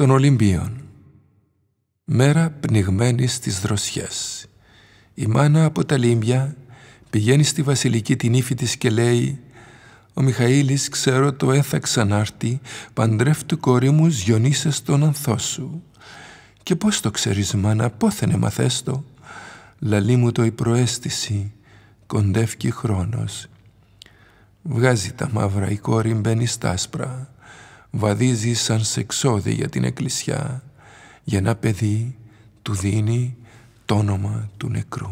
των Ολυμπίων. Μέρα πνιγμένη στις δροσιές. Η μάνα από τα λίμπια πηγαίνει στη βασιλική την ύφη της και λέει «Ο Μιχαήλης ξέρω το έθα ξανάρτη, παντρεύ του κόρη μου τον ανθό σου». «Και πώς το ξέρεις μάνα, πόθενε μαθές το». «Λαλή μου το η προέστηση, κοντεύκει χρόνος». Βγάζει τα μαύρα η κόρη μπαίνει στα άσπρα βαδίζει σαν σεξόδι για την εκκλησιά για ένα παιδί του δίνει το όνομα του νεκρού.